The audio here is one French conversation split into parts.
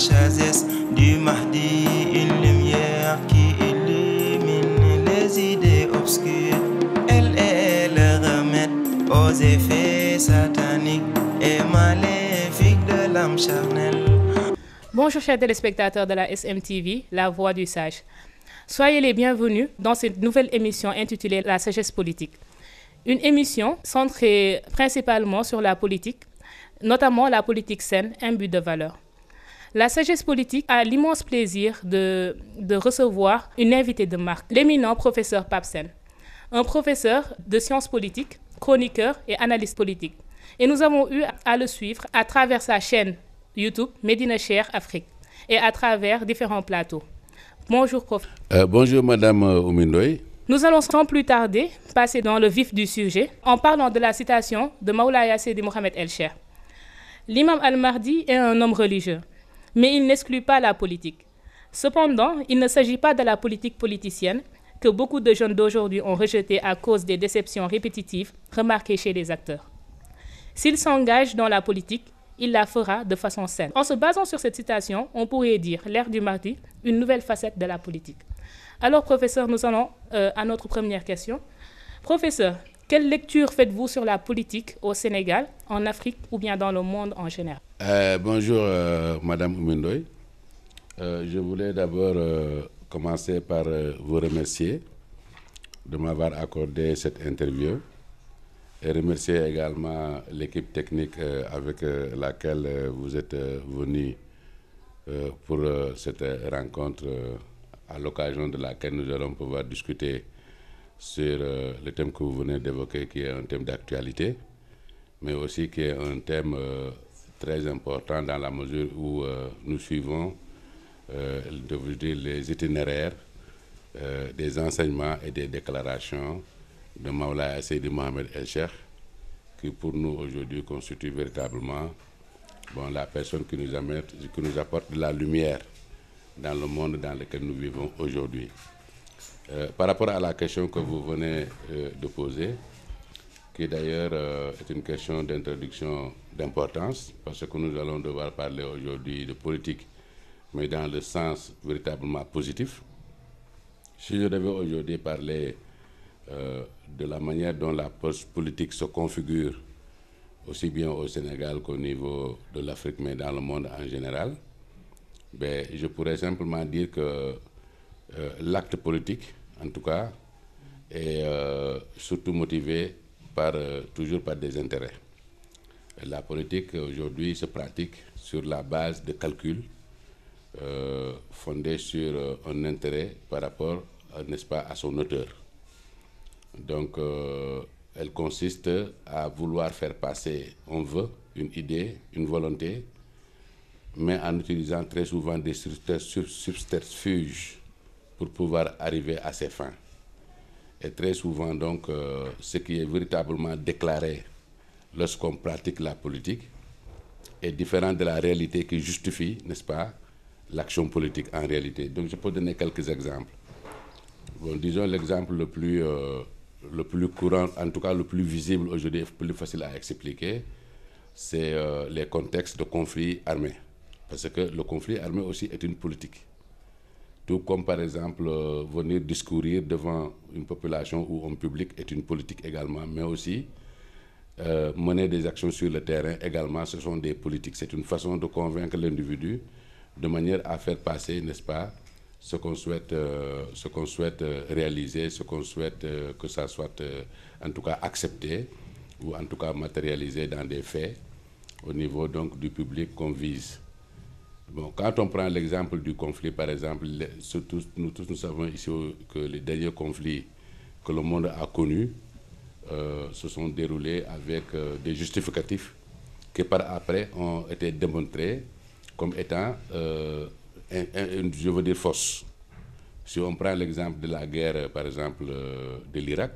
sagesse du Mahdi, une lumière qui illumine les idées obscures. Elle est le remède aux effets sataniques et maléfiques de l'âme charnelle. Bonjour chers téléspectateurs de la SMTV, La Voix du Sage. Soyez les bienvenus dans cette nouvelle émission intitulée La sagesse politique. Une émission centrée principalement sur la politique, notamment la politique saine, but de valeur. La sagesse politique a l'immense plaisir de, recevoir une invitée de marque, l'éminent professeur Papsen, un professeur de sciences politiques, chroniqueur et analyste politique. Et nous avons eu à le suivre à travers sa chaîne YouTube Medina Cher Afrique et à travers différents plateaux. Bonjour, prof. Euh, bonjour, madame euh, Oumindoy. Nous allons sans plus tarder passer dans le vif du sujet en parlant de la citation de Yassé de Mohamed El-Cher. L'imam al-Mahdi est un homme religieux mais il n'exclut pas la politique. Cependant, il ne s'agit pas de la politique politicienne que beaucoup de jeunes d'aujourd'hui ont rejetée à cause des déceptions répétitives remarquées chez les acteurs. S'il s'engage dans la politique, il la fera de façon saine. En se basant sur cette citation, on pourrait dire l'ère du mardi, une nouvelle facette de la politique. Alors, professeur, nous allons euh, à notre première question. Professeur, quelle lecture faites-vous sur la politique au Sénégal, en Afrique ou bien dans le monde en général euh, bonjour, euh, Madame euh, je voulais d'abord commencer par vous remercier de m'avoir accordé cette interview et remercier également l'équipe technique avec laquelle vous êtes venu pour cette rencontre à l'occasion de laquelle nous allons pouvoir discuter sur le thème que vous venez d'évoquer qui est un thème d'actualité mais aussi qui est un thème très important dans la mesure où euh, nous suivons euh, les itinéraires euh, des enseignements et des déclarations de et de Mohamed El Cheikh, qui pour nous aujourd'hui constitue véritablement bon, la personne qui nous, amène, qui nous apporte de la lumière dans le monde dans lequel nous vivons aujourd'hui. Euh, par rapport à la question que vous venez de poser, qui d'ailleurs euh, est une question d'introduction d'importance, parce que nous allons devoir parler aujourd'hui de politique, mais dans le sens véritablement positif. Si je devais aujourd'hui parler euh, de la manière dont la poste politique se configure, aussi bien au Sénégal qu'au niveau de l'Afrique, mais dans le monde en général, ben, je pourrais simplement dire que euh, l'acte politique, en tout cas, est surtout motivé par, euh, toujours par des intérêts. La politique aujourd'hui se pratique sur la base de calculs euh, fondés sur euh, un intérêt par rapport, euh, n'est-ce pas, à son auteur. Donc, elle consiste à vouloir faire passer on veut une idée, une volonté, mais en utilisant très souvent des subterfuges pour pouvoir arriver à ses fins. Et très souvent, donc, euh, ce qui est véritablement déclaré lorsqu'on pratique la politique est différent de la réalité qui justifie, n'est-ce pas, l'action politique en réalité. Donc, je peux donner quelques exemples. Bon, disons l'exemple le plus... Euh, le plus courant, en tout cas le plus visible aujourd'hui, le plus facile à expliquer, c'est euh, les contextes de conflits armés. Parce que le conflit armé aussi est une politique. Tout comme par exemple euh, venir discourir devant une population ou un public est une politique également, mais aussi euh, mener des actions sur le terrain également, ce sont des politiques. C'est une façon de convaincre l'individu de manière à faire passer, n'est-ce pas, ce qu'on souhaite, euh, ce qu'on souhaite réaliser, ce qu'on souhaite que ça soit en tout cas accepté ou en tout cas matérialisé dans des faits au niveau donc du public qu'on vise quand on prend l'exemple du conflit, par exemple, nous tous nous savons ici que les derniers conflits que le monde a connus euh, se sont déroulés avec euh, des justificatifs qui par après ont été démontrés comme étant, euh, un, je veux dire, Si on prend l'exemple de la guerre, par exemple, euh, de l'Irak,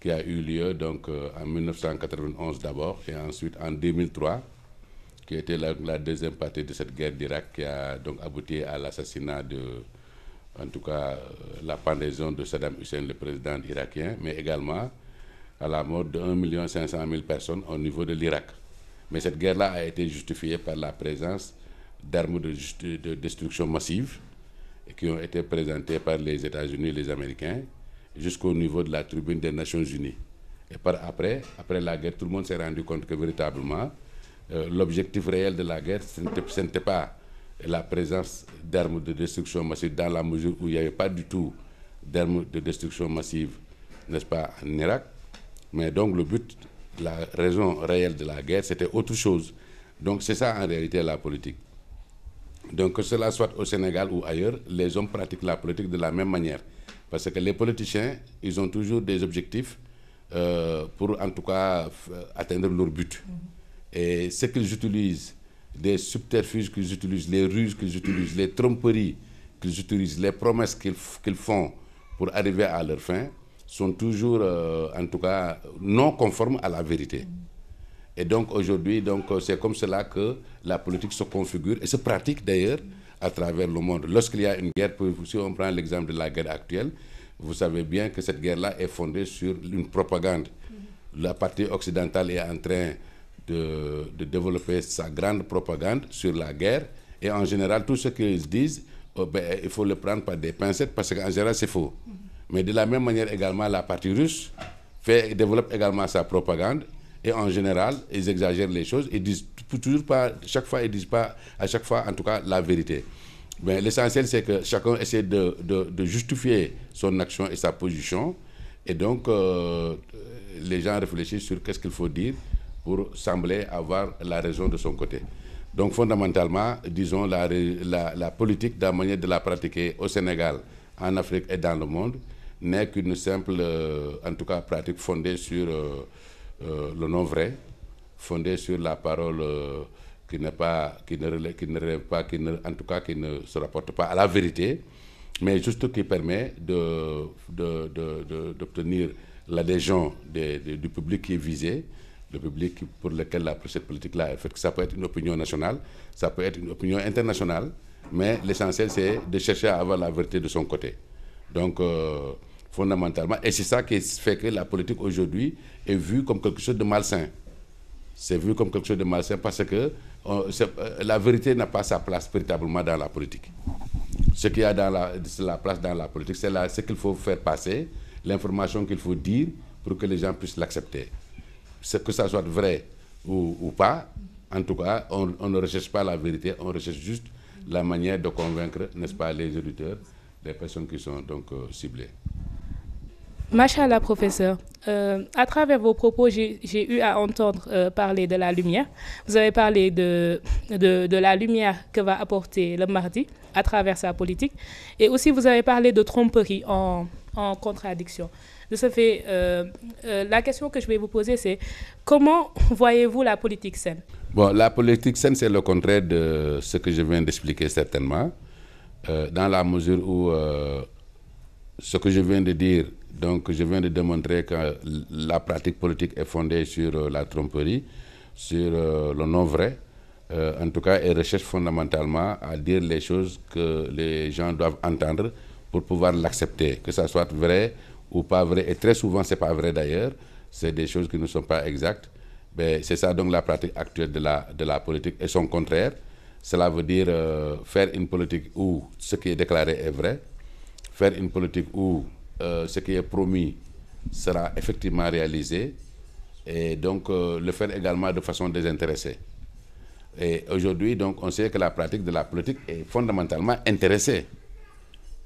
qui a eu lieu donc en 1991 d'abord et ensuite en 2003, qui était la, deuxième partie de cette guerre d'Irak qui a donc abouti à l'assassinat de, en tout cas, euh, la pendaison de Saddam Hussein, le président irakien, mais également à la mort de 1,5 million de personnes au niveau de l'Irak. Mais cette guerre-là a été justifiée par la présence d'armes de, destruction massive qui ont été présentées par les États-Unis et les Américains jusqu'au niveau de la tribune des Nations Unies. Et par après, après la guerre, tout le monde s'est rendu compte que véritablement, euh, l'objectif réel de la guerre, ce n'était pas la présence d'armes de destruction massive dans la mesure où il n'y avait pas du tout d'armes de destruction massive, n'est-ce pas, en Irak. Mais donc le but, la raison réelle de la guerre, c'était autre chose. Donc c'est ça en réalité la politique. Donc que cela soit au Sénégal ou ailleurs, les hommes pratiquent la politique de la même manière. Parce que les politiciens, ils ont toujours des objectifs euh, pour en tout cas atteindre leur but. Mm-hmm. Et ce qu'ils utilisent, les subterfuges qu'ils utilisent, les ruses qu'ils utilisent, les tromperies qu'ils utilisent, les promesses qu'ils font pour arriver à leur fin, sont toujours, euh, en tout cas, non conformes à la vérité. Et donc aujourd'hui, euh, c'est comme cela que la politique se configure et se pratique d'ailleurs à travers le monde. Lorsqu'il y a une guerre, si on prend l'exemple de la guerre actuelle, vous savez bien que cette guerre-là est fondée sur une propagande. La partie occidentale est en train de, développer sa grande propagande sur la guerre. Et en général, tout ce qu'ils disent, oh ben, il faut le prendre par des pincettes parce qu'en général, c'est faux. Mais de la même manière également, la partie russe fait, développe également sa propagande. Et en général, ils exagèrent les choses. Ils disent toujours pas, chaque fois, ils disent pas, à chaque fois, en tout cas, la vérité. mais L'essentiel, c'est que chacun essaie de, justifier son action et sa position. Et donc, euh, les gens réfléchissent sur qu'est-ce qu'il faut dire pour sembler avoir la raison de son côté. Donc fondamentalement, disons, la, la, la politique, la manière de la pratiquer au Sénégal, en Afrique et dans le monde, n'est qu'une simple, euh, en tout cas, pratique fondée sur euh, euh, le non vrai, fondée sur la parole qui n'est pas, qui ne qui ne pas, qui en tout cas, qui ne se rapporte pas à la vérité, mais juste qui permet d'obtenir de, de, l'adhésion du public qui est visé, le public pour lequel cette politique-là est faite. Ça peut être une opinion nationale, ça peut être une opinion internationale, mais l'essentiel, c'est de chercher à avoir la vérité de son côté. Donc, euh, fondamentalement, et c'est ça qui fait que la politique aujourd'hui est vue comme quelque chose de malsain. C'est vu comme quelque chose de malsain parce que euh, euh, la vérité n'a pas sa place véritablement dans la politique. Ce qu'il y a dans la, place dans la politique, c'est ce qu'il faut faire passer, l'information qu'il faut dire pour que les gens puissent l'accepter que ça soit vrai ou, pas, en tout cas, on, ne recherche pas la vérité, on recherche juste la manière de convaincre, n'est-ce pas, les auditeurs, les personnes qui sont donc euh, ciblées. ciblées. Machallah, professeur. Euh, à travers vos propos, j'ai eu à entendre euh, parler de la lumière. Vous avez parlé de, de, la lumière que va apporter le mardi à travers sa politique. Et aussi, vous avez parlé de tromperie en, en contradiction. De ce fait, euh, euh, la question que je vais vous poser, c'est comment voyez-vous la politique saine Bon, la politique saine, c'est le contraire de ce que je viens d'expliquer certainement, euh, dans la mesure où ce que je viens de dire, donc je viens de démontrer que la pratique politique est fondée sur la tromperie, sur le non-vrai, en tout cas, elle recherche fondamentalement à dire les choses que les gens doivent entendre pour pouvoir l'accepter, que ça soit vrai ou pas vrai, et très souvent c'est pas vrai d'ailleurs, c'est des choses qui ne sont pas exactes. Mais ben, c'est ça donc la pratique actuelle de la, de la politique et son contraire. Cela veut dire euh, faire une politique où ce qui est déclaré est vrai, faire une politique où euh, ce qui est promis sera effectivement réalisé, et donc euh, le faire également de façon désintéressée. Et aujourd'hui, donc, on sait que la pratique de la politique est fondamentalement intéressée.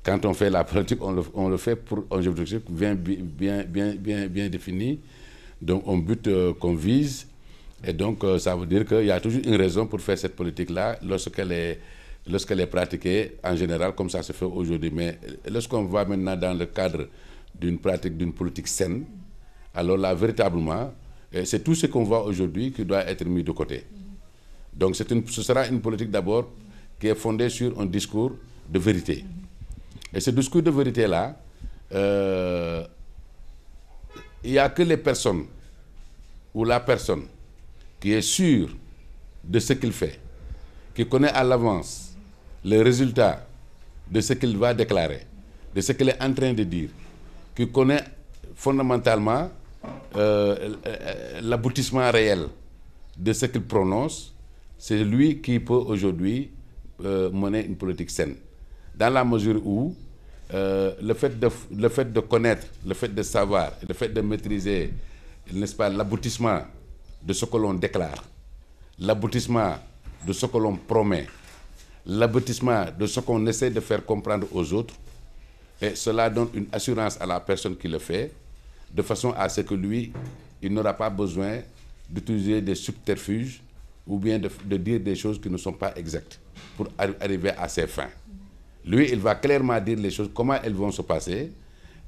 Quand on fait la politique, on le, fait pour un objectif bien, bien, bien, bien, défini, donc on but euh, qu'on vise. Et donc, euh, ça veut dire qu'il y a toujours une raison pour faire cette politique-là lorsqu'elle est, lorsqu'elle est pratiquée en général, comme ça se fait aujourd'hui. Mais lorsqu'on va maintenant dans le cadre d'une pratique, d'une politique saine, alors là, véritablement, euh, c'est tout ce qu'on voit aujourd'hui qui doit être mis de côté. Donc, ce sera une politique d'abord qui est fondée sur un discours de vérité. Et ce discours de vérité-là, euh, il n'y a que les personnes ou la personne qui est sûre de ce qu'il fait, qui connaît à l'avance le résultat de ce qu'il va déclarer, de ce qu'il est en train de dire, qui connaît fondamentalement euh, l'aboutissement réel de ce qu'il prononce, c'est lui qui peut aujourd'hui euh, mener une politique saine dans la mesure où euh, le, fait de, le fait de connaître, le fait de savoir, le fait de maîtriser, n'est-ce pas, l'aboutissement de ce que l'on déclare, l'aboutissement de ce que l'on promet, l'aboutissement de ce qu'on essaie de faire comprendre aux autres, et cela donne une assurance à la personne qui le fait, de façon à ce que lui, il n'aura pas besoin d'utiliser des subterfuges ou bien de, dire des choses qui ne sont pas exactes pour arriver à ses fins. Lui, il va clairement dire les choses, comment elles vont se passer,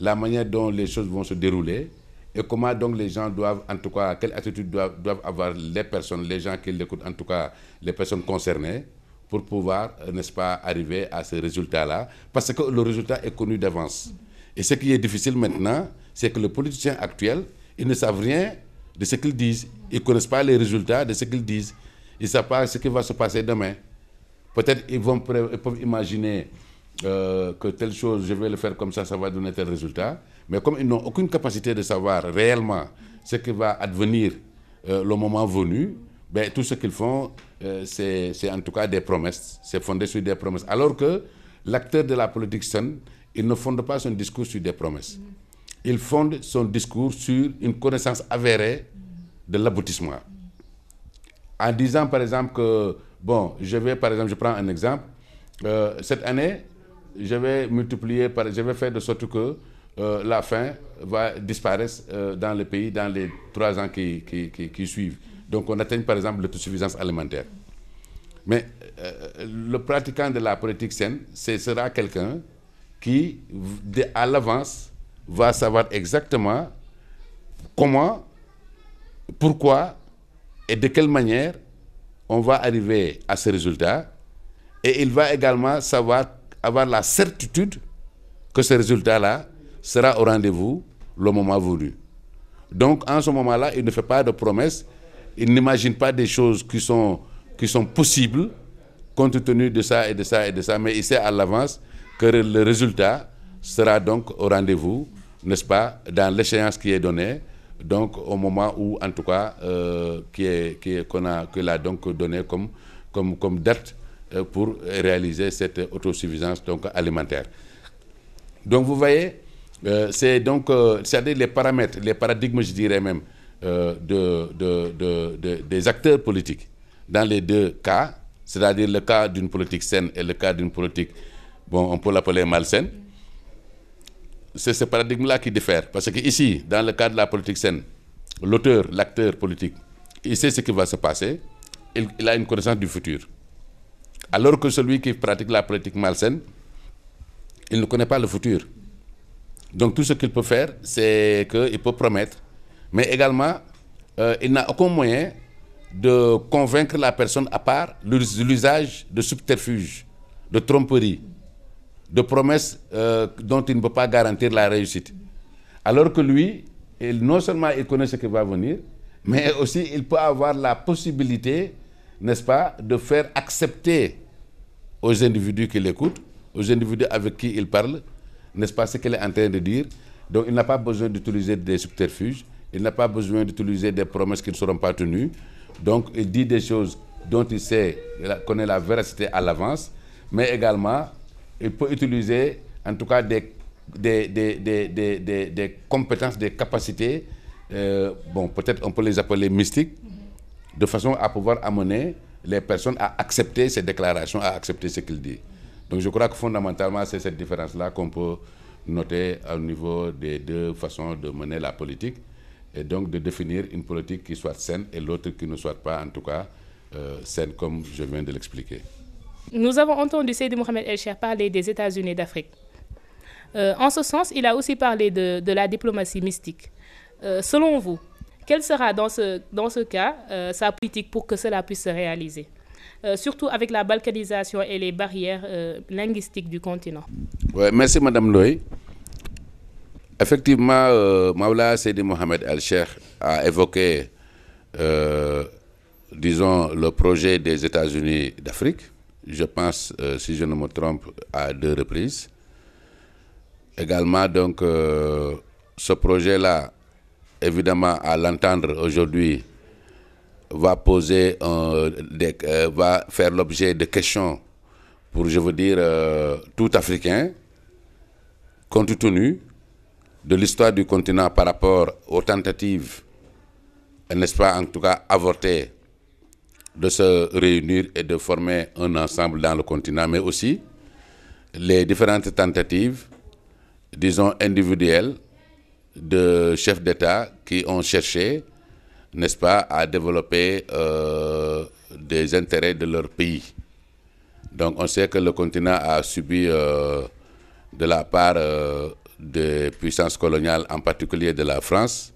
la manière dont les choses vont se dérouler et comment donc les gens doivent, en tout cas, quelle attitude doivent, avoir les personnes, les gens qui l'écoutent, en tout cas les personnes concernées, pour pouvoir, euh, n'est-ce pas, arriver à ce résultat-là. Parce que le résultat est connu d'avance. Et ce qui est difficile maintenant, c'est que les politiciens actuels, ils ne savent rien de ce qu'ils disent. Ils ne connaissent pas les résultats de ce qu'ils disent. Ils ne savent pas ce qui va se passer demain. Peut-être ils, peuvent imaginer euh, que telle chose, je vais le faire comme ça, ça va donner tel résultat. Mais comme ils n'ont aucune capacité de savoir réellement ce qui va advenir euh, le moment venu, ben, tout ce qu'ils font, euh, c'est en tout cas des promesses. C'est fondé sur des promesses. Alors que l'acteur de la politique saine, il ne fonde pas son discours sur des promesses. Il fonde son discours sur une connaissance avérée de l'aboutissement. En disant par exemple que, bon, je vais par exemple, je prends un exemple, cette année, je vais multiplier par, je vais faire de sorte que euh, la faim va disparaître euh, dans le pays dans les trois ans qui, qui, suivent. Donc on atteigne par exemple l'autosuffisance alimentaire. Mais euh, le pratiquant de la politique saine, ce sera quelqu'un qui, à l'avance, va savoir exactement comment, pourquoi et de quelle manière on va arriver à ce résultat. Et il va également savoir avoir la certitude que ce résultat-là sera au rendez-vous le moment voulu. Donc, en ce moment-là, il ne fait pas de promesses, il n'imagine pas des choses qui sont, qui sont possibles compte tenu de ça et de ça et de ça, mais il sait à l'avance que le résultat sera donc au rendez-vous, n'est-ce pas, dans l'échéance qui est donnée, donc au moment où, en tout cas, euh, qui est, qui qu'on a, que l'a donc donné comme, comme, comme date euh, pour réaliser cette autosuffisance donc, alimentaire. Donc vous voyez, euh, c'est donc, euh, les paramètres, les paradigmes, je dirais même, de, des acteurs politiques. Dans les deux cas, c'est-à-dire le cas d'une politique saine et le cas d'une politique, bon, on peut l'appeler malsaine, c'est ce paradigme-là qui diffère. Parce ici, dans le cas de la politique saine, l'auteur, l'acteur politique, il sait ce qui va se passer, il a une connaissance du futur. Alors que celui qui pratique la politique malsaine, il ne connaît pas le futur. Donc tout ce qu'il peut faire, c'est qu'il peut promettre, mais également, euh, il n'a aucun moyen de convaincre la personne à part l'usage de subterfuges, de tromperies, de promesses euh, dont il ne peut pas garantir la réussite. Alors que lui, non seulement il connaît ce qui va venir, mais aussi il peut avoir la possibilité n'est-ce pas, de faire accepter aux individus qui l'écoutent, aux individus avec qui il parle, n'est-ce pas, ce qu'elle est en train de dire. Donc il n'a pas besoin d'utiliser des subterfuges, il n'a pas besoin d'utiliser des promesses qui ne seront pas tenues. Donc il dit des choses dont il sait, il connaît la véracité à l'avance, mais également, il peut utiliser en tout cas des, des, des, des compétences, des capacités, euh, bon, peut-être on peut les appeler mystiques, de façon à pouvoir amener les personnes à accepter ces déclarations, à accepter ce qu'il dit. Donc je crois que fondamentalement, c'est cette différence-là qu'on peut noter au niveau des deux façons de mener la politique et donc de définir une politique qui soit saine et l'autre qui ne soit pas, en tout cas, euh, saine comme je viens de l'expliquer. Nous avons entendu Seydou Mohamed el sher parler des États-Unis d'Afrique. Euh, en ce sens, il a aussi parlé de, la diplomatie mystique. Euh, selon vous, quelle sera dans ce, dans ce cas euh, sa politique pour que cela puisse se réaliser euh, surtout avec la balkanisation et les barrières euh, linguistiques du continent. merci Madame Loï. Effectivement, Mawla Sidi Mohamed El sheikh a évoqué, disons, le projet des États-Unis d'Afrique, je pense, si je ne me trompe, à deux reprises. Également, donc, ce projet-là évidemment, à l'entendre aujourd'hui, va poser, euh, va faire l'objet de questions pour, je veux dire, euh, tout Africain, compte tenu de l'histoire du continent par rapport aux tentatives, n'est-ce pas, en tout cas avortées, de se réunir et de former un ensemble dans le continent, mais aussi les différentes tentatives, disons, individuelles de chefs d'État qui ont cherché, n'est-ce pas, à développer euh, des intérêts de leur pays. Donc on sait que le continent a subi euh, de la part euh, des puissances coloniales, en particulier de la France,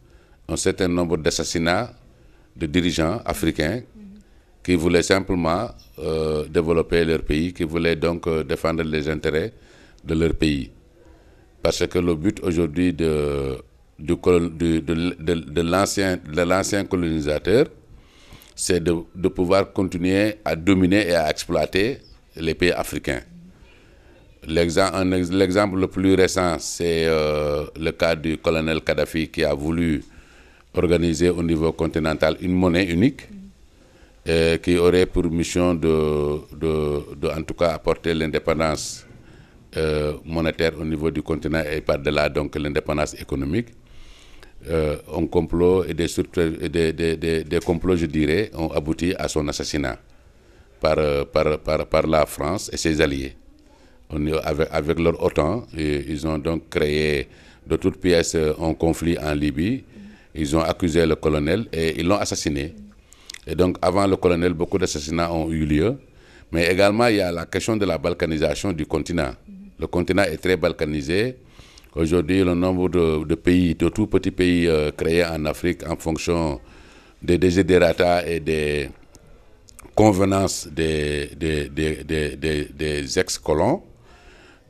un certain nombre d'assassinats de dirigeants africains mm-hmm. qui voulaient simplement développer leur pays, qui voulaient donc défendre les intérêts de leur pays. Parce que le but aujourd'hui de, l'ancien colonisateur, c'est de, pouvoir continuer à dominer et à exploiter les pays africains. L'exemple le plus récent, c'est euh, le cas du colonel Kadhafi qui a voulu organiser au niveau continental une monnaie unique euh, qui aurait pour mission de, de en tout cas apporter l'indépendance euh, monétaire au niveau du continent et par-delà donc l'indépendance économique. Euh, un complot et des, des, des, des, complots, je dirais, ont abouti à son assassinat par, euh, par, par, par la France et ses alliés. avec, avec, leur OTAN, et, ils ont donc créé de toutes pièces un conflit en Libye. Ils ont accusé le colonel et ils l'ont assassiné. Et donc, avant le colonel, beaucoup d'assassinats ont eu lieu. Mais également, il y a la question de la balkanisation du continent. Le continent est très balkanisé. Aujourd'hui, le nombre de, pays, de tout petits pays euh, créés en Afrique en fonction des desiderata et des convenances des, ex-colons,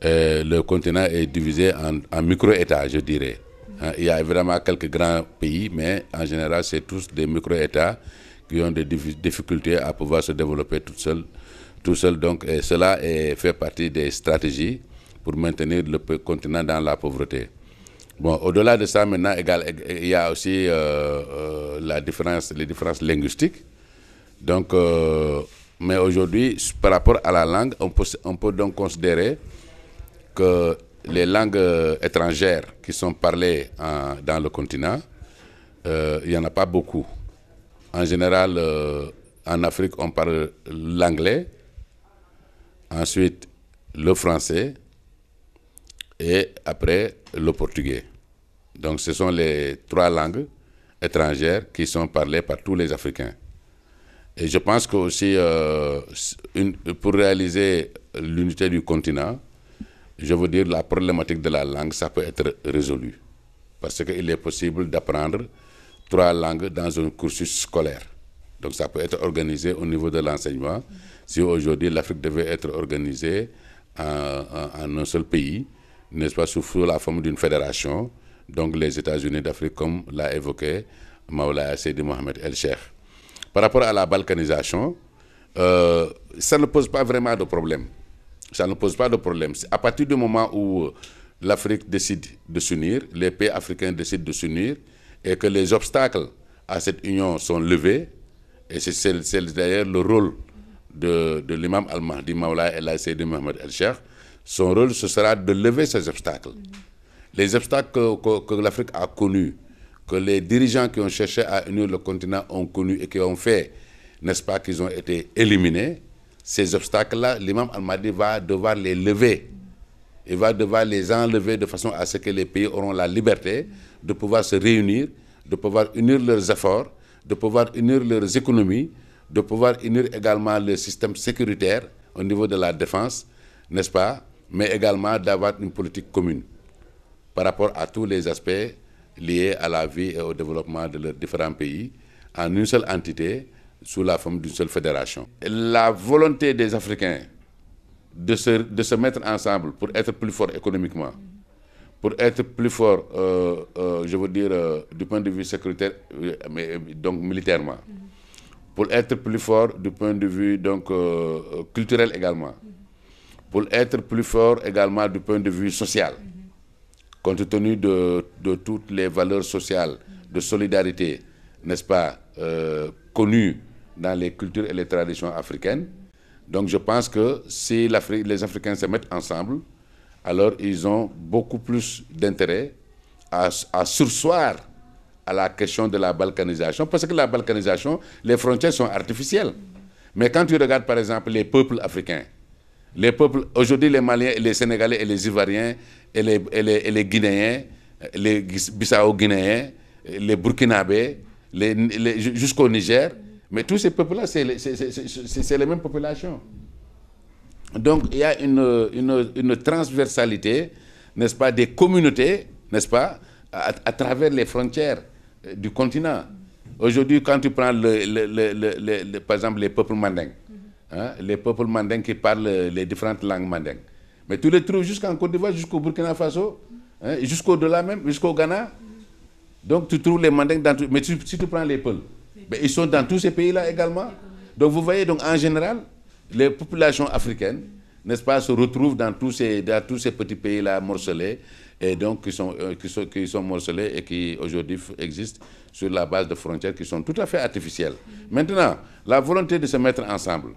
euh, le continent est divisé en, micro-États, je dirais. Hein, il y a évidemment quelques grands pays, mais en général, c'est tous des micro-États qui ont des difficultés à pouvoir se développer tout seul. Tout seul donc, cela fait partie des stratégies pour maintenir le continent dans la pauvreté. Bon, au-delà de ça, maintenant, il y a aussi euh, euh, la différence, les différences linguistiques. Donc, euh, mais aujourd'hui, par rapport à la langue, on peut, donc considérer que les langues étrangères qui sont parlées dans le continent, il n'y en a pas beaucoup. En général, en Afrique, on parle l'anglais, ensuite le français, et après le portugais. Donc ce sont les trois langues étrangères qui sont parlées par tous les Africains. Et je pense que aussi, euh, pour réaliser l'unité du continent, je veux dire la problématique de la langue, ça peut être résolu. Parce qu'il est possible d'apprendre trois langues dans un cursus scolaire. Donc ça peut être organisé au niveau de l'enseignement. Si aujourd'hui l'Afrique devait être organisée en un seul pays, n'est-ce pas, sous la forme d'une fédération, donc les États-Unis d'Afrique, comme l'a évoqué Maoula Seydi Mohamed El Cheikh. Par rapport à la balkanisation, euh, ça ne pose pas vraiment de problème. Ça ne pose pas de problème. À partir du moment où l'Afrique décide de s'unir, les pays africains décident de s'unir, et que les obstacles à cette union sont levés, et c'est d'ailleurs le rôle de, de l'imam al-Mahdi Maoula El Mohamed El Cheikh, son rôle, ce sera de lever ces obstacles. Les obstacles que, l'Afrique a connus, que les dirigeants qui ont cherché à unir le continent ont connus et qui ont fait, n'est-ce pas, qu'ils ont été éliminés, ces obstacles-là, l'imam Al-Mahdi va devoir les lever. Il va devoir les enlever de façon à ce que les pays auront la liberté de pouvoir se réunir, de pouvoir unir leurs efforts, de pouvoir unir leurs économies, de pouvoir unir également le système sécuritaire au niveau de la défense, n'est-ce pas mais également d'avoir une politique commune par rapport à tous les aspects liés à la vie et au développement de leurs différents pays en une seule entité sous la forme d'une seule fédération. La volonté des Africains de se, mettre ensemble pour être plus forts économiquement, pour être plus forts, euh, euh, je veux dire, euh, du point de vue sécuritaire, donc militairement, pour être plus forts du point de vue culturel également pour être plus fort également du point de vue social, mm-hmm. compte tenu de, toutes les valeurs sociales, de solidarité, n'est-ce pas, euh, connues dans les cultures et les traditions africaines. Donc je pense que si les Africains se mettent ensemble, alors ils ont beaucoup plus d'intérêt à sursoir à la question de la balkanisation, parce que la balkanisation, les frontières sont artificielles. Mais quand tu regardes par exemple les peuples africains, les peuples, aujourd'hui, les Maliens, les Sénégalais et les Ivoiriens, et les, et les, et les Guinéens, les Bissau-Guinéens, les Burkinabés, les, jusqu'au Niger. Mais tous ces peuples-là, c'est les mêmes populations. Donc, il y a une, une, une transversalité, n'est-ce pas, des communautés, n'est-ce pas, à, travers les frontières euh, du continent. Aujourd'hui, quand tu prends, le, le, le, par exemple, les peuples mandingues, Hein, les peuples mandingues qui parlent les différentes langues mandingues. Mais tu les trouves jusqu'en Côte d'Ivoire, jusqu'au Burkina Faso, hein, jusqu'au-delà même, jusqu'au Ghana. Donc tu trouves les mandingues dans tout. Mais si tu prends les peuls, ils sont dans tous ces pays-là également. Donc vous voyez, donc, en général, les populations africaines, n'est-ce pas, se retrouvent dans tous ces, dans tous ces petits pays-là morcelés, et donc qui sont, euh, qui sont, qui sont morcelés et qui aujourd'hui existent sur la base de frontières qui sont tout à fait artificielles. Maintenant, la volonté de se mettre ensemble,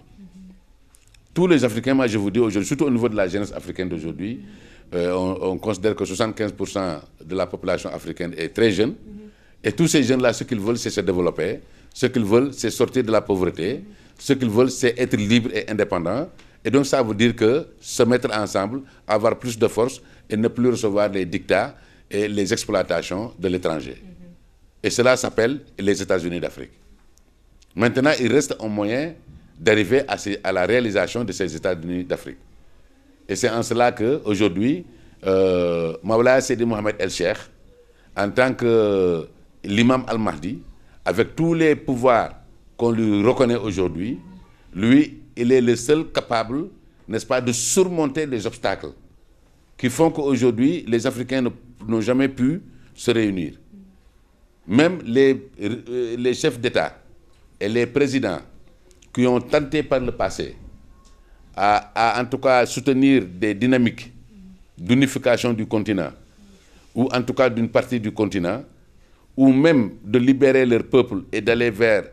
tous les Africains, moi je vous dis aujourd'hui, surtout au niveau de la jeunesse africaine d'aujourd'hui, euh, on, considère que 75% de la population africaine est très jeune. Et tous ces jeunes-là, ce qu'ils veulent, c'est se développer. Ce qu'ils veulent, c'est sortir de la pauvreté. Ce qu'ils veulent, c'est être libres et indépendants. Et donc, ça veut dire que se mettre ensemble, avoir plus de force et ne plus recevoir les dictats et les exploitations de l'étranger. Et cela s'appelle les États-Unis d'Afrique. Maintenant, il reste un moyen d'arriver à, la réalisation de ces États-Unis d'Afrique. Et c'est en cela qu'aujourd'hui, euh, Mawla Sidi Mohamed El-Sheikh, en tant que l'imam al-Mahdi, avec tous les pouvoirs qu'on lui reconnaît aujourd'hui, lui, il est le seul capable, n'est-ce pas, de surmonter les obstacles qui font qu'aujourd'hui, les Africains n'ont jamais pu se réunir. Même les, euh, les chefs d'État et les présidents qui ont tenté par le passé à, en tout cas soutenir des dynamiques d'unification du continent, ou en tout cas d'une partie du continent, ou même de libérer leur peuple et d'aller vers,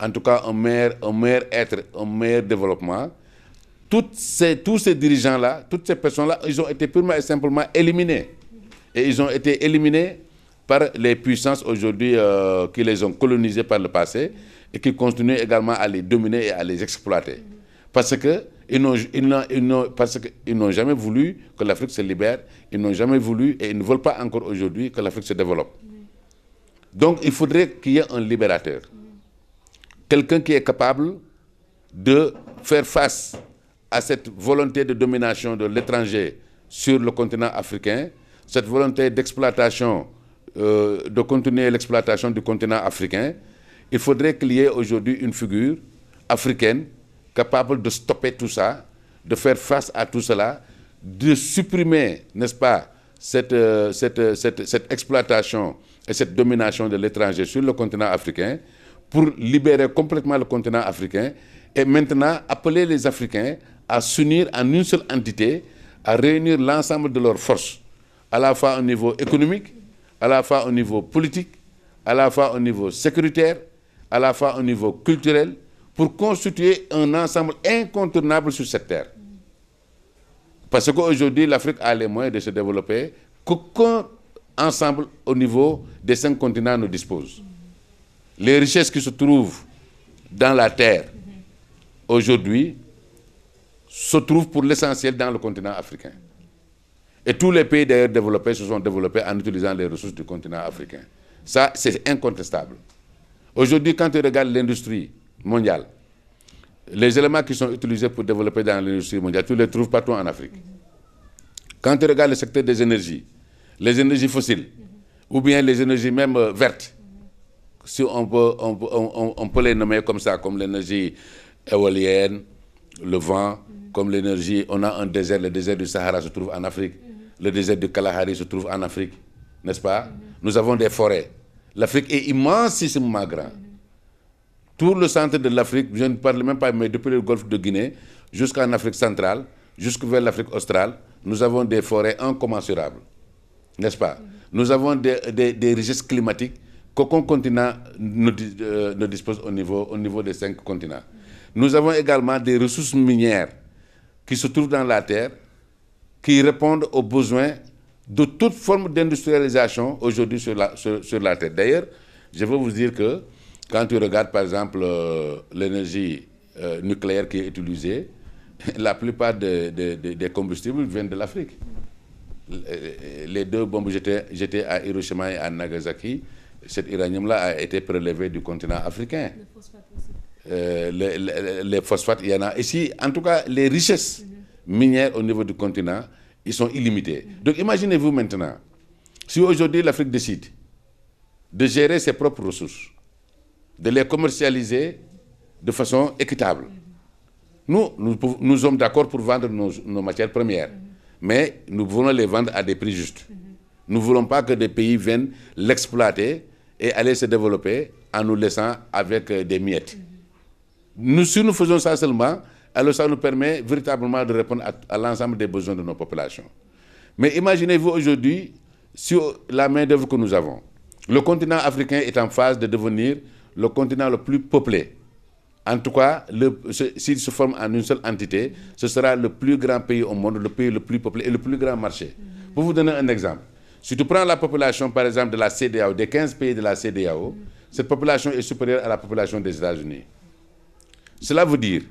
en tout cas, un meilleur, un être, un meilleur développement, toutes ces, tous ces dirigeants-là, toutes ces personnes-là, ils ont été purement et simplement éliminés. Et ils ont été éliminés par les puissances aujourd'hui euh, qui les ont colonisés par le passé et qui continuent également à les dominer et à les exploiter. Parce que ils n'ont, qu'ils n'ont jamais voulu que l'Afrique se libère, ils n'ont jamais voulu et ils ne veulent pas encore aujourd'hui que l'Afrique se développe. Donc il faudrait qu'il y ait un libérateur, quelqu'un qui est capable de faire face à cette volonté de domination de l'étranger sur le continent africain, cette volonté d'exploitation, euh, de continuer l'exploitation du continent africain, il faudrait qu'il y ait aujourd'hui une figure africaine capable de stopper tout ça, de faire face à tout cela, de supprimer, n'est-ce pas, euh, euh, cette, cette, exploitation et cette domination de l'étranger sur le continent africain pour libérer complètement le continent africain et maintenant appeler les Africains à s'unir en une seule entité, à réunir l'ensemble de leurs forces, à la fois au niveau économique, à la fois au niveau politique, à la fois au niveau sécuritaire, à la fois au niveau culturel, pour constituer un ensemble incontournable sur cette terre. Parce qu'aujourd'hui, l'Afrique a les moyens de se développer qu'aucun ensemble au niveau des cinq continents ne dispose. Les richesses qui se trouvent dans la terre aujourd'hui se trouvent pour l'essentiel dans le continent africain. Et tous les pays d'ailleurs développés se sont développés en utilisant les ressources du continent africain. Ça, c'est incontestable. Aujourd'hui, quand tu regardes l'industrie mondiale, les éléments qui sont utilisés pour développer dans l'industrie mondiale, tu les trouves partout en Afrique. Quand tu regardes le secteur des énergies, les énergies fossiles, ou bien les énergies même euh, vertes, si on peut, on peut les nommer comme ça, comme l'énergie éolienne, le vent, comme l'énergie, on a un désert, le désert du Sahara se trouve en Afrique, le désert du Kalahari se trouve en Afrique, n'est-ce pas Nous avons des forêts, L'Afrique est immensément grande. Tout le centre de l'Afrique, je ne parle même pas, mais depuis le golfe de Guinée jusqu'en Afrique centrale, jusque l'Afrique australe, nous avons des forêts incommensurables. N'est-ce pas Nous avons des, des, richesses climatiques qu'aucun continent ne, euh, dispose au niveau des cinq continents. Nous avons également des ressources minières qui se trouvent dans la terre, qui répondent aux besoins de toute forme d'industrialisation aujourd'hui sur la, sur, la Terre. D'ailleurs, je veux vous dire que quand tu regardes par exemple euh, l'énergie euh, nucléaire qui est utilisée, la plupart des combustibles viennent de l'Afrique. Euh, les deux bombes jetées, à Hiroshima et à Nagasaki, cet uranium-là a été prélevé du continent africain. Le phosphate aussi. les, phosphates, il y en a. Ici, en tout cas, les richesses mm-hmm. minières au niveau du continent ils sont illimités. Donc imaginez-vous maintenant, si aujourd'hui l'Afrique décide de gérer ses propres ressources, de les commercialiser de façon équitable, nous, nous, sommes d'accord pour vendre nos, matières premières, mais nous voulons les vendre à des prix justes. Nous ne voulons pas que des pays viennent l'exploiter et aller se développer en nous laissant avec euh, des miettes. Nous, si nous faisons ça seulement, alors ça nous permet véritablement de répondre à, l'ensemble des besoins de nos populations. Mais imaginez-vous aujourd'hui, sur la main-d'œuvre que nous avons, le continent africain est en phase de devenir le continent le plus peuplé. En tout cas, s'il se forme en une seule entité, ce sera le plus grand pays au monde, le pays le plus peuplé et le plus grand marché. Pour vous donner un exemple, si tu prends la population, par exemple, de la CDAO, des 15 pays de la CDAO, cette population est supérieure à la population des États-Unis. Cela veut dire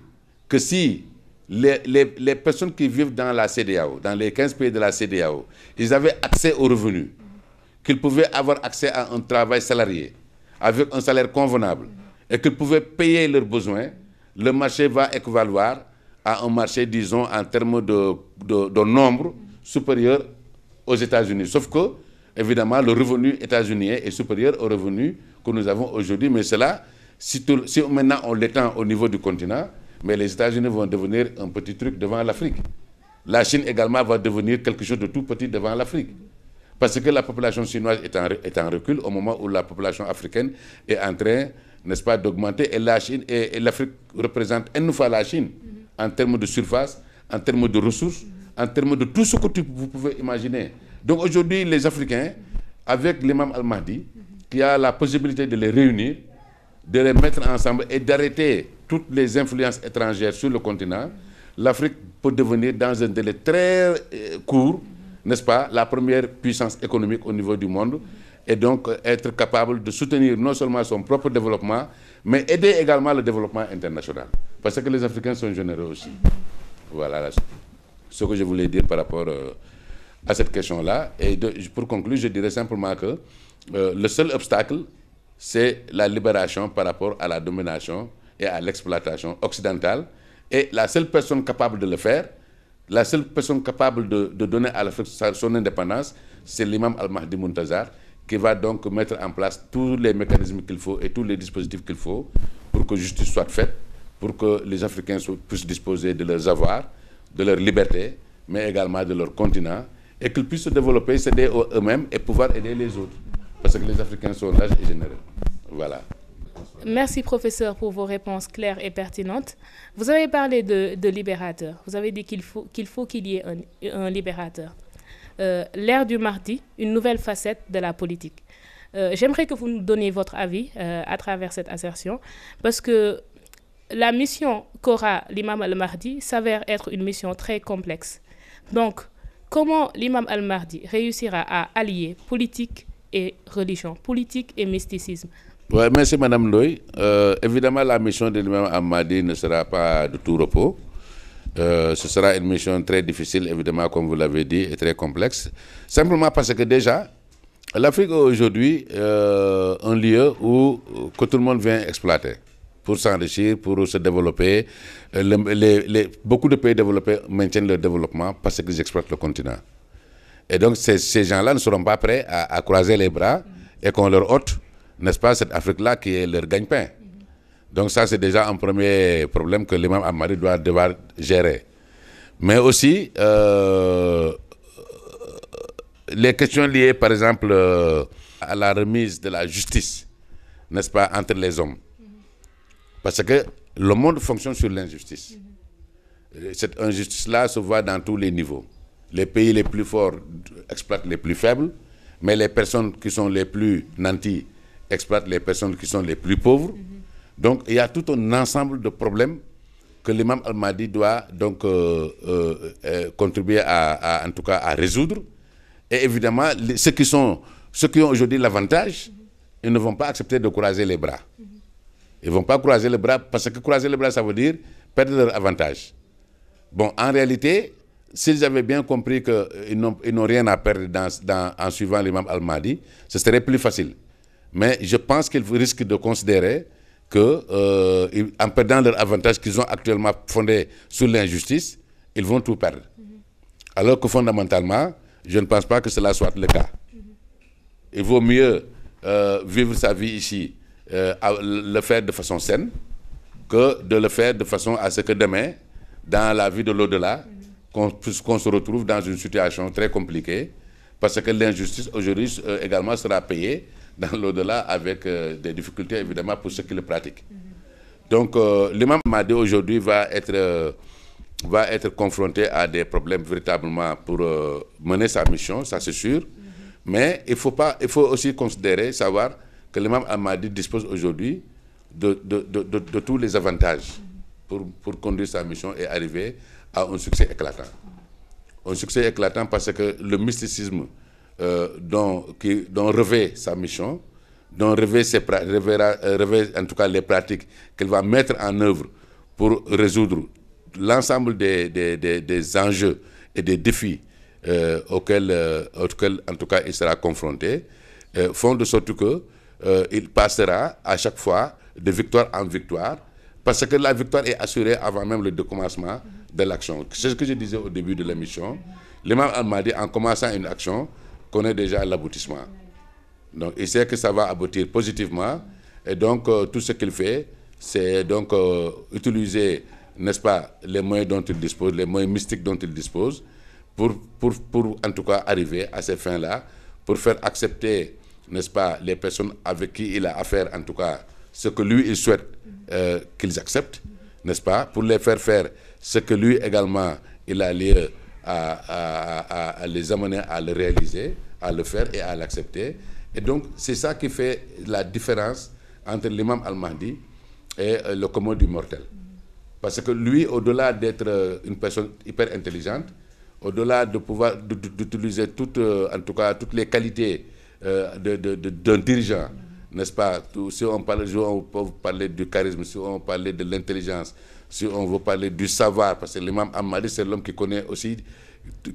que si les, personnes qui vivent dans la CDAO, dans les 15 pays de la CDAO, ils avaient accès aux revenus, qu'ils pouvaient avoir accès à un travail salarié, avec un salaire convenable, et qu'ils pouvaient payer leurs besoins, le marché va équivaloir à un marché, disons, en termes de, nombre supérieur aux États-Unis. Sauf que, évidemment, le revenu états-unien est supérieur au revenu que nous avons aujourd'hui, mais cela, si, si maintenant on l'étend au niveau du continent, mais les États-Unis vont devenir un petit truc devant l'Afrique. La Chine également va devenir quelque chose de tout petit devant l'Afrique. Parce que la population chinoise est en, recul au moment où la population africaine est en train, n'est-ce pas, d'augmenter. Et la et, l'Afrique représente une fois la Chine mm-hmm. en termes de surface, en termes de ressources, mm-hmm. en termes de tout ce que vous pouvez imaginer. Donc aujourd'hui, les Africains, mm-hmm. avec l'imam al-Mahdi, qui a la possibilité de les réunir, de les mettre ensemble et d'arrêter toutes les influences étrangères sur le continent, l'Afrique peut devenir dans un délai très euh, court, n'est-ce pas, la première puissance économique au niveau du monde et donc euh, être capable de soutenir non seulement son propre développement, mais aider également le développement international. Parce que les Africains sont généreux aussi. Voilà ce que je voulais dire par rapport euh, à cette question-là. Et pour conclure, je dirais simplement que le seul obstacle, c'est la libération par rapport à la domination et à l'exploitation occidentale. Et la seule personne capable de le faire, la seule personne capable de, donner à l'Afrique son indépendance, c'est l'imam al-Mahdi Muntazar, qui va donc mettre en place tous les mécanismes qu'il faut et tous les dispositifs qu'il faut pour que justice soit faite, pour que les Africains puissent disposer de leurs avoirs, de leur liberté, mais également de leur continent, et qu'ils puissent se développer, s'aider eux-mêmes et pouvoir aider les autres. Parce que les Africains sont larges et généreux. Voilà. Merci professeur pour vos réponses claires et pertinentes. Vous avez parlé de, libérateur. Vous avez dit qu'il faut qu'il faut qu'il y ait un, libérateur. Euh, l'ère du mardi, une nouvelle facette de la politique. Euh, j'aimerais que vous nous donniez votre avis euh, à travers cette assertion, parce que la mission qu'aura l'imam al-Mahdi s'avère être une mission très complexe. Donc, comment l'imam al-Mahdi réussira à allier politique et religion, politique et mysticisme oui, merci Madame Loy. Euh, évidemment, la mission de l'imam Amadi ne sera pas de tout repos. Euh, ce sera une mission très difficile, évidemment, comme vous l'avez dit, et très complexe. Simplement parce que déjà, l'Afrique aujourd'hui euh, un lieu où que tout le monde vient exploiter pour s'enrichir, pour se développer. les, beaucoup de pays développés maintiennent leur développement parce qu'ils exploitent le continent. Et donc, ces, gens-là ne seront pas prêts à, à croiser les bras et qu'on leur ôte n'est-ce pas, cette Afrique-là qui est leur gagne-pain. Donc ça, c'est déjà un premier problème que l'imam Amari doit devoir gérer. Mais aussi, euh, les questions liées, par exemple, euh, à la remise de la justice, n'est-ce pas, entre les hommes. Parce que le monde fonctionne sur l'injustice. Cette injustice-là se voit dans tous les niveaux. Les pays les plus forts exploitent les plus faibles, mais les personnes qui sont les plus nantis exploitent les personnes qui sont les plus pauvres. Donc il y a tout un ensemble de problèmes que l'imam Al-Mahdi doit donc euh, euh, euh, contribuer à, en tout cas à résoudre. Et évidemment, ceux, qui sont, ceux qui ont aujourd'hui l'avantage, ils ne vont pas accepter de croiser les bras. Ils ne vont pas croiser les bras parce que croiser les bras, ça veut dire perdre leur avantage. Bon, en réalité, s'ils avaient bien compris qu'ils n'ont rien à perdre dans, en suivant l'imam Al-Mahdi, ce serait plus facile. Mais je pense qu'ils risquent de considérer qu'en euh, perdant leur avantage qu'ils ont actuellement fondé sur l'injustice, ils vont tout perdre. Mhm. Alors que fondamentalement, je ne pense pas que cela soit le cas. Mhm. Il vaut mieux euh, vivre sa vie ici, euh, le faire de façon saine, que de le faire de façon à ce que demain, dans la vie de l'au-delà, mhm. qu'on se retrouve dans une situation très compliquée, parce que l'injustice aujourd'hui également sera payée dans l'au-delà avec euh, des difficultés évidemment pour ceux qui le pratiquent. Donc euh, l'imam Mahdi aujourd'hui va être, euh, va être confronté à des problèmes véritablement pour mener sa mission, ça c'est sûr. Mais il faut, pas, il faut aussi considérer, savoir que l'imam Ahmadi dispose aujourd'hui de, de, de, tous les avantages pour, pour, conduire sa mission et arriver à un succès éclatant. Un succès éclatant parce que le mysticisme euh, dont, qui, dont revêt sa mission, dont revêt, ses, euh, en tout cas les pratiques qu'elle va mettre en œuvre pour résoudre l'ensemble des, des, des, enjeux et des défis euh, auxquels, en tout cas, il sera confronté, font de sorte qu'il passera à chaque fois de victoire en victoire, parce que la victoire est assurée avant même le commencement de l'action. C'est ce que je disais au début de l'émission. L'imam al dit en commençant une action, connaît déjà l'aboutissement. Donc il sait que ça va aboutir positivement et donc euh, tout ce qu'il fait, c'est donc euh, utiliser, n'est-ce pas, les moyens dont il dispose, les moyens mystiques dont il dispose, pour, pour, pour en tout cas arriver à ces fins-là, pour faire accepter, n'est-ce pas, les personnes avec qui il a affaire, en tout cas, ce que lui, il souhaite euh, qu'ils acceptent, n'est-ce pas, pour les faire faire ce que lui également, il a lieu à, les amener à le réaliser, à le faire et à l'accepter. Et donc, c'est ça qui fait la différence entre l'imam al-Mahdi et euh, le commode du mortel. Parce que lui, au-delà d'être euh, une personne hyper intelligente, au-delà de pouvoir d'utiliser toutes, euh, en tout cas, toutes les qualités d'un dirigeant, n'est-ce pas Si on parle, on peut parler du charisme, si on parle de l'intelligence, si on veut parler du savoir, parce que l'imam Ahmadi, c'est l'homme qui connaît aussi,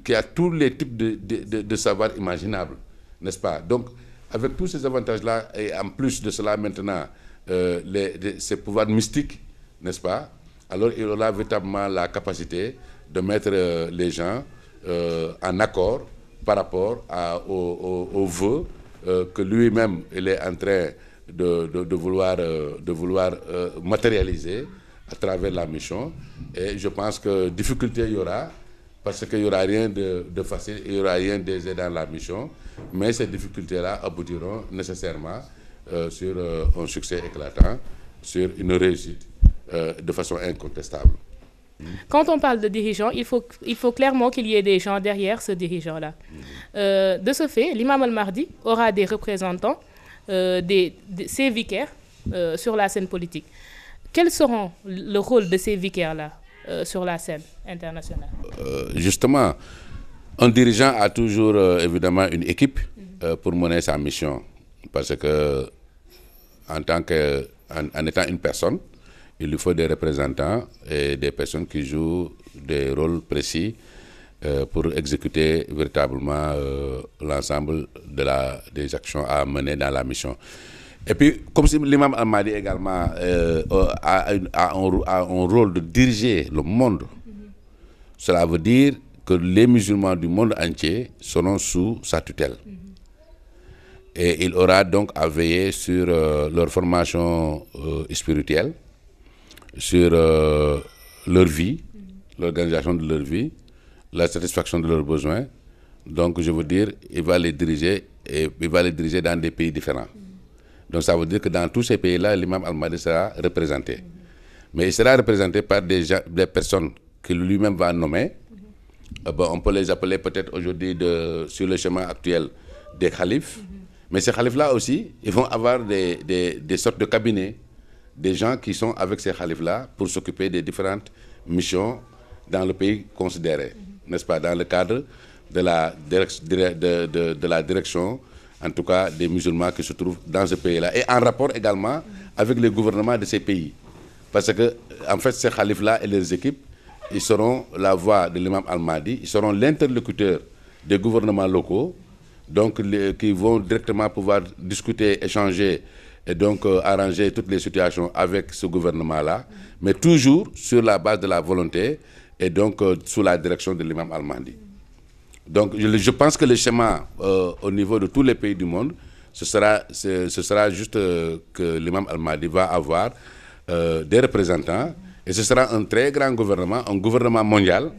qui a tous les types de, de, de, savoir imaginables, n'est-ce pas Donc, avec tous ces avantages-là, et en plus de cela maintenant, euh, les, ces pouvoirs mystiques, n'est-ce pas Alors, il aura véritablement la capacité de mettre euh, les gens euh, en accord par rapport à, aux, aux, euh, que lui-même, il est en train de, vouloir, de vouloir euh, euh, matérialiser à travers la mission. Et je pense que difficulté il y aura, parce qu'il n'y aura rien de, de facile, il n'y aura rien d'aisé dans la mission, mais ces difficultés-là aboutiront nécessairement sur un succès éclatant, sur une réussite de façon incontestable. Mm-hmm. Quand on parle de dirigeants, il faut, il faut clairement qu'il y ait des gens derrière ce dirigeant-là. Mm-hmm. Euh, de ce fait, l'imam al-Mardi aura des représentants, euh, des, des, ses vicaires euh, sur la scène politique. Quel seront le rôle de ces vicaires-là euh, sur la scène internationale Justement, un dirigeant a toujours évidemment une équipe mm-hmm. pour mener sa mission. Parce que, en, tant que, en étant une personne, il lui faut des représentants et des personnes qui jouent des rôles précis euh, pour exécuter véritablement euh, l'ensemble de la, des actions à mener dans la mission. Et puis, comme si l'imam al également euh, a, un, rôle de diriger le monde, mm-hmm. cela veut dire que les musulmans du monde entier seront sous sa tutelle. Mm-hmm. et il aura donc à veiller sur leur formation spirituelle, sur euh, leur vie, l'organisation de leur vie, la satisfaction de leurs besoins. Donc, je veux dire, il va les diriger et il va les diriger dans des pays différents. Donc, ça veut dire que dans tous ces pays-là, l'imam al-Mahdi sera représenté. Mais il sera représenté par des, des personnes que lui-même va nommer. Euh, on peut les appeler peut-être aujourd'hui sur le chemin actuel des khalifs. Mais ces khalifs-là aussi, ils vont avoir des sortes de cabinets des gens qui sont avec ces khalifs-là pour s'occuper des différentes missions dans le pays considéré, mhm. n'est-ce pas, dans le cadre de la, direction, en tout cas des musulmans qui se trouvent dans ce pays-là, et en rapport également mhm. avec les gouvernements de ces pays. Parce que, en fait, ces khalifs-là et leurs équipes, ils seront la voix de l'imam al-Mahdi, ils seront l'interlocuteur des gouvernements locaux, donc qui vont directement pouvoir discuter, échanger et donc euh, arranger toutes les situations avec ce gouvernement-là, mais toujours sur la base de la volonté et donc euh, sous la direction de l'imam al-Mahdi. Donc je, pense que le schéma euh, au niveau de tous les pays du monde, ce sera, ce, sera juste que l'imam al-Mahdi va avoir des représentants et ce sera un très grand gouvernement, un gouvernement mondial,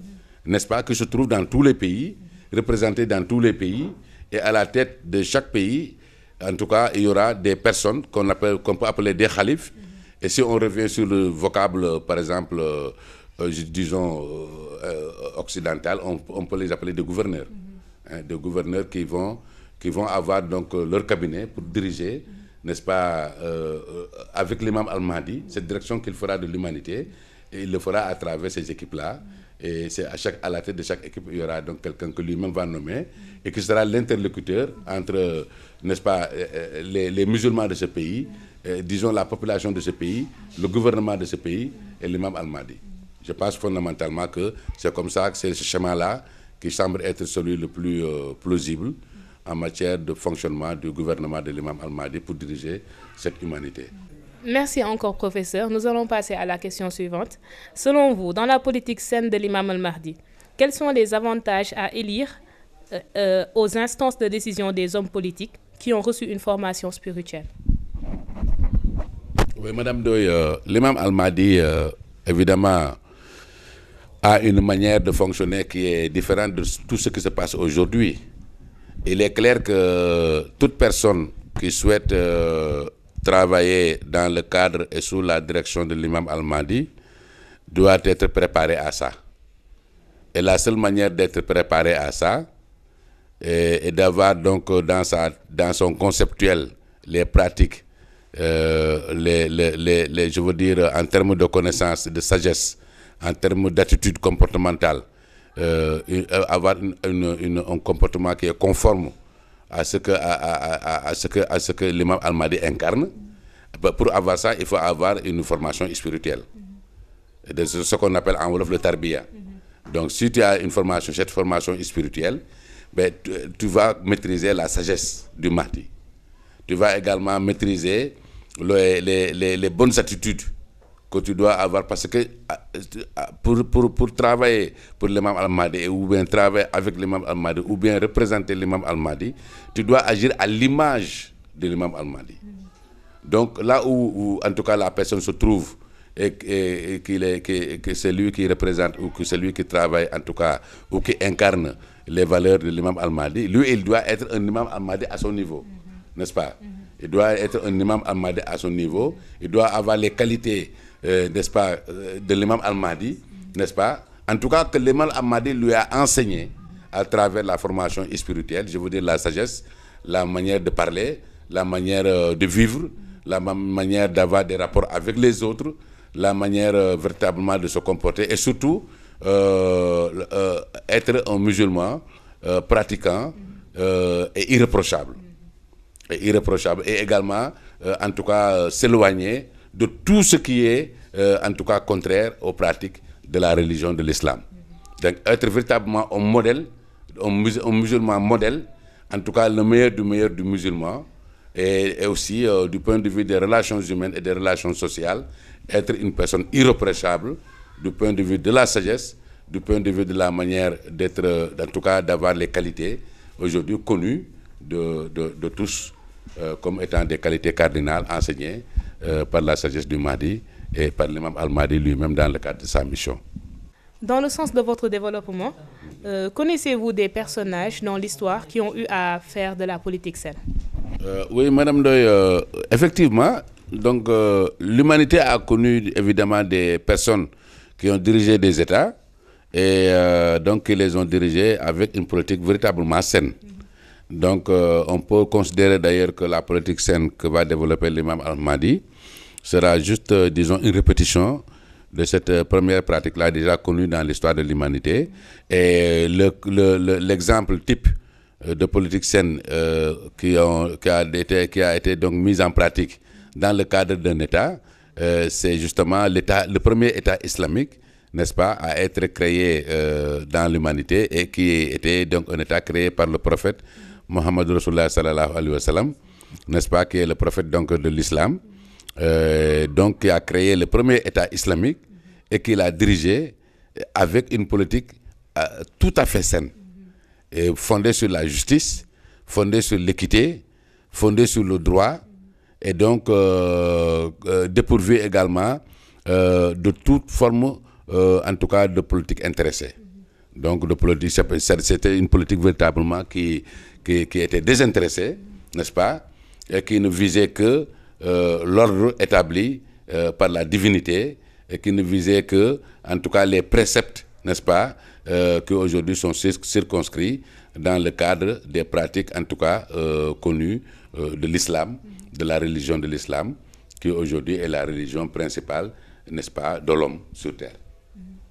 n'est-ce pas, qui se trouve dans tous les pays, représenté dans tous les pays et à la tête de chaque pays en tout cas, il y aura des personnes qu'on peut appeler des khalifs. Et si on revient sur le vocable, par exemple, euh, euh, disons, euh, occidental, on, peut les appeler des gouverneurs. Hein, des gouverneurs qui vont, qui vont avoir donc leur cabinet pour diriger, n'est-ce pas, avec l'imam Al-Mahdi, cette direction qu'il fera de l'humanité, et il le fera à travers ces équipes-là. Et c'est à, chaque, à la tête de chaque équipe, il y aura donc quelqu'un que lui-même va nommer et qui sera l'interlocuteur entre, n'est-ce pas, euh, euh, les, musulmans de ce pays, euh, disons la population de ce pays, le gouvernement de ce pays et l'imam Al-Mahdi. Je pense fondamentalement que c'est comme ça, que c'est ce chemin-là qui semble être celui le plus plausible en matière de fonctionnement du gouvernement de l'imam Al-Mahdi pour diriger cette humanité. Merci encore, professeur. Nous allons passer à la question suivante. Selon vous, dans la politique saine de l'imam al-Mahdi, quels sont les avantages à élire euh, euh, aux instances de décision des hommes politiques qui ont reçu une formation spirituelle Oui, Madame Doyle, euh, l'imam al-Mahdi, évidemment, a une manière de fonctionner qui est différente de tout ce qui se passe aujourd'hui. Il est clair que toute personne qui souhaite travailler dans le cadre et sous la direction de l'imam Al-Mahdi doit être préparé à ça. Et la seule manière d'être préparé à ça est, d'avoir donc euh, dans, sa, dans son conceptuel les pratiques, euh, les, les, les, je veux dire en termes de connaissances, de sagesse, en termes d'attitude comportementale, euh, avoir une, un comportement qui est conforme à ce que, à, à, à, ce que, à ce que l'imam Al-Mahdi incarne. Bah, pour avoir ça, il faut avoir une formation spirituelle. De ce qu'on appelle en Wolof le tarbiya. Donc si tu as une formation, cette formation spirituelle, ben, tu, vas maîtriser la sagesse du Mahdi. Tu vas également maîtriser les, les bonnes attitudes tu dois avoir. Parce que ah, ah, pour, pour, pour travailler pour l'imam Al-Mahdi, ou bien travailler avec l'imam Al-Mahdi, ou bien représenter l'imam Al-Mahdi, tu dois agir à l'image de l'imam Al-Mahdi. Donc là où, en tout cas, la personne se trouve, et, qu'il est, que, c'est lui qui représente ou que c'est lui qui travaille en tout cas ou qui incarne les valeurs de l'imam al-Mahdi, lui il doit être un imam al-Mahdi à son niveau, n'est-ce pas il doit être un imam al à son niveau, il doit avoir les qualités, euh, n'est-ce pas, euh, de l'imam al-Mahdi, n'est-ce pas En tout cas, que l'imam al lui a enseigné à travers la formation spirituelle, je veux dire la sagesse, la manière de parler, la manière euh, de vivre, la manière d'avoir des rapports avec les autres, la manière véritablement de se comporter et surtout être un musulman pratiquant et irréprochable et irréprochable et également, euh, en tout cas, euh, s'éloigner de tout ce qui est, euh, en tout cas, contraire aux pratiques de la religion de l'islam. Donc, être véritablement un modèle, un, musulman modèle, en tout cas, le meilleur du meilleur du musulman, et, aussi, du point de vue des relations humaines et des relations sociales, être une personne irréprochable du point de vue de la sagesse, du point de vue de la manière d'être, en tout cas, d'avoir les qualités aujourd'hui connues de, de, de tous euh, comme étant des qualités cardinales enseignées euh, par la sagesse du Mahdi et par l'imam al-Mahdi lui-même dans le cadre de sa mission. Dans le sens de votre développement, euh, connaissez-vous des personnages dans l'histoire qui ont eu à faire de la politique saine Oui, Madame Doy, effectivement, donc l'humanité a connu évidemment des personnes qui ont dirigé des États et donc qui les ont dirigés avec une politique véritablement saine. Donc, euh, on peut considérer d'ailleurs que la politique saine que va développer l'imam Al-Mahdi sera juste, euh, disons, une répétition de cette euh, première pratique-là déjà connue dans l'histoire de l'humanité. Et l'exemple type de politique saine qui, a été, donc mise en pratique dans le cadre d'un État, c'est justement l'État, le premier État islamique, n'est-ce pas, à être créé dans l'humanité et qui était donc un État créé par le prophète Mohamed Rasulallah sallallahu alayhi wa sallam, n'est-ce pas, qui est le prophète donc de l'islam, euh, donc qui a créé le premier État islamique et qui l'a dirigé avec une politique euh, tout à fait saine, fondée sur la justice, fondée sur l'équité, fondée sur le droit, et donc euh, dépourvue également de toute forme, en tout cas, de politique intéressée. Donc, de politique, c'était une politique véritablement qui, qui, qui étaient désintéressés, n'est-ce pas, et qui ne visait que euh, l'ordre établi euh, par la divinité, et qui ne visait que, en tout cas, les préceptes, n'est-ce pas, euh, qui aujourd'hui sont circonscrits dans le cadre des pratiques, en tout cas, euh, connues de l'islam, de la religion de l'islam, qui aujourd'hui est la religion principale, n'est-ce pas, de l'homme sur Terre.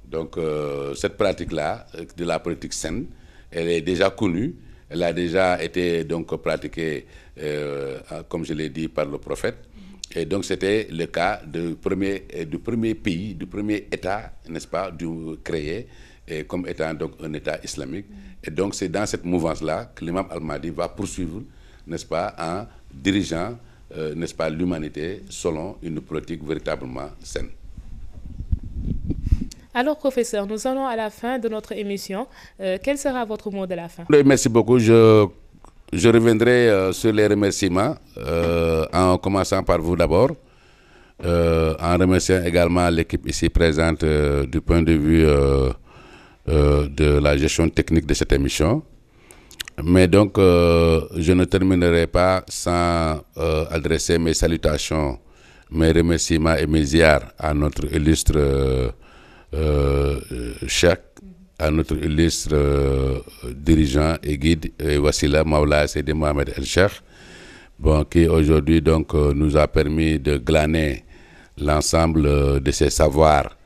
Donc, cette pratique-là, de la politique saine, elle est déjà connue, elle a déjà été donc pratiquée, euh, comme je l'ai dit, par le prophète. Et donc c'était le cas du premier, euh, du premier pays, du premier État, n'est-ce pas, du, créé comme étant donc un État islamique. Et donc c'est dans cette mouvance-là que l'imam al-Mahdi va poursuivre, n'est-ce pas, en dirigeant, euh, n'est-ce pas, l'humanité selon une politique véritablement saine. Alors, professeur, nous allons à la fin de notre émission. Euh, quel sera votre mot de la fin Merci beaucoup. Je, reviendrai euh, sur les remerciements, euh, en commençant par vous d'abord, en remerciant également l'équipe ici présente du point de vue de la gestion technique de cette émission. Mais donc, je ne terminerai pas sans adresser mes salutations, mes remerciements et mes à notre illustre euh, chaque à notre illustre euh, dirigeant et guide et Wassila Maoula Sede Mohamed El Cheikh, qui aujourd'hui donc euh, nous a permis de glaner l'ensemble de ces savoirs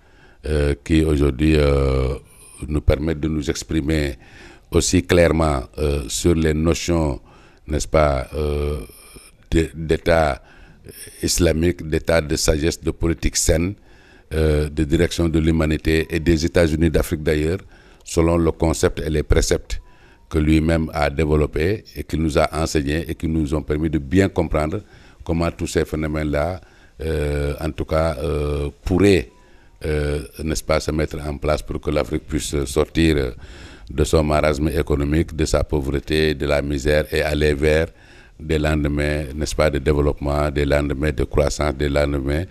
qui aujourd'hui nous permettent de nous exprimer aussi clairement sur les notions, n'est-ce pas, d'état islamique, d'état de sagesse, de politique saine. Euh, de direction de l'humanité et des États-Unis d'Afrique d'ailleurs, selon le concept et les préceptes que lui-même a développé et qu'il nous a enseigné et qui nous ont permis de bien comprendre comment tous ces phénomènes-là, euh, en tout cas, euh, pourraient, n'est-ce pas, se mettre en place pour que l'Afrique puisse sortir de son marasme économique, de sa pauvreté, de la misère et aller vers des lendemains, n'est-ce pas, de développement, des lendemains de croissance, des lendemains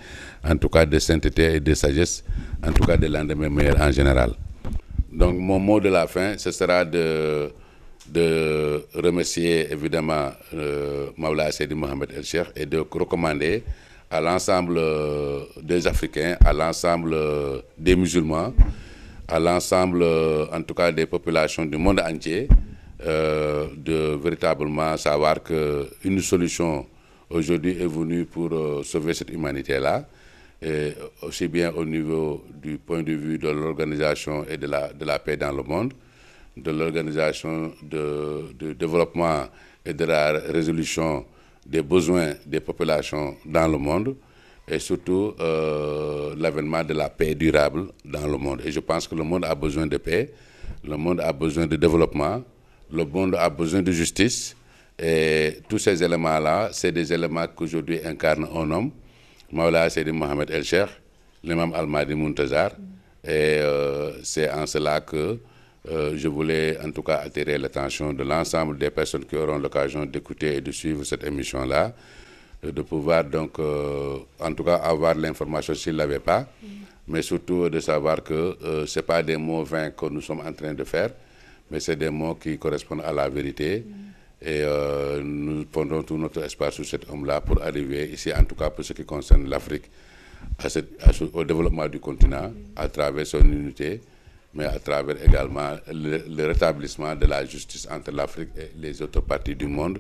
en tout cas de sainteté et de sagesse, en tout cas de lendemain meilleur en général. Donc mon mot de la fin, ce sera de, de remercier évidemment euh, Maula Mohamed El Cheikh et de recommander à l'ensemble euh, des Africains, à l'ensemble euh, des musulmans, à l'ensemble euh, en tout cas des populations du monde entier, de véritablement savoir qu'une solution aujourd'hui est venue pour sauver cette humanité-là aussi bien au niveau du point de vue de l'organisation et de la, de la paix dans le monde, de l'organisation de, développement et de la résolution des besoins des populations dans le monde et surtout euh, l'avènement de la paix durable dans le monde. Et je pense que le monde a besoin de paix, le monde a besoin de développement, le monde a besoin de justice. Et tous ces éléments-là, c'est des éléments qu'aujourd'hui incarne un homme. Maula Seydi Mohamed El Cheikh, l'imam Al-Mahdi Muntazar. Et euh, c'est en cela que euh, je voulais en tout cas attirer l'attention de l'ensemble des personnes qui auront l'occasion d'écouter et de suivre cette émission-là, euh, de pouvoir donc en tout cas avoir l'information s'ils ne l'avaient pas, mais surtout de savoir que ce sont pas des mots vains que nous sommes en train de faire, mais c'est des mots qui correspondent à la vérité. Et euh, nous pondons tout notre espace sur cet homme-là pour arriver ici, en tout cas pour ce qui concerne l'Afrique, au développement du continent, à travers son unité, mais à travers également le, le rétablissement de la justice entre l'Afrique et les autres parties du monde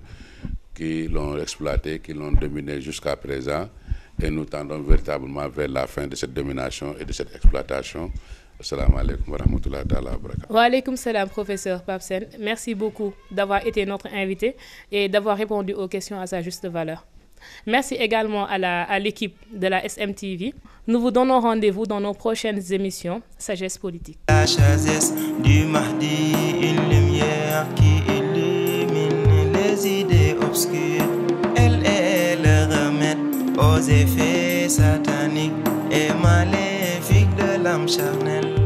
qui l'ont exploité, qui l'ont dominé jusqu'à présent. Et nous tendons véritablement vers la fin de cette domination et de cette exploitation alaikum wa rahmatullahi wa barakatuh. salam professeur Pabsen, Merci beaucoup d'avoir été notre invité et d'avoir répondu aux questions à sa juste valeur. Merci également à à l'équipe de la SMTV. Nous vous donnons rendez-vous dans nos prochaines émissions Sagesse politique. du une lumière les idées Elle aux effets et I'm charnelle.